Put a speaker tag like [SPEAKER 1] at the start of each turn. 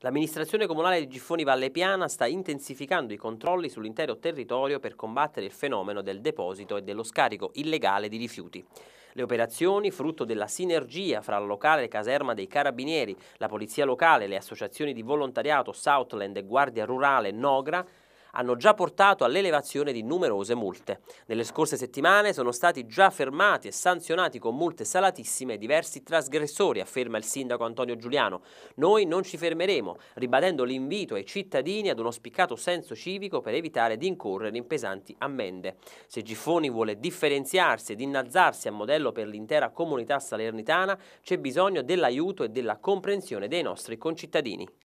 [SPEAKER 1] L'amministrazione comunale di Giffoni Valle Piana sta intensificando i controlli sull'intero territorio per combattere il fenomeno del deposito e dello scarico illegale di rifiuti. Le operazioni, frutto della sinergia fra la locale caserma dei Carabinieri, la Polizia Locale, le associazioni di volontariato Southland e Guardia Rurale Nogra, hanno già portato all'elevazione di numerose multe. Nelle scorse settimane sono stati già fermati e sanzionati con multe salatissime diversi trasgressori, afferma il sindaco Antonio Giuliano. Noi non ci fermeremo, ribadendo l'invito ai cittadini ad uno spiccato senso civico per evitare di incorrere in pesanti ammende. Se Giffoni vuole differenziarsi ed innalzarsi a modello per l'intera comunità salernitana, c'è bisogno dell'aiuto e della comprensione dei nostri concittadini.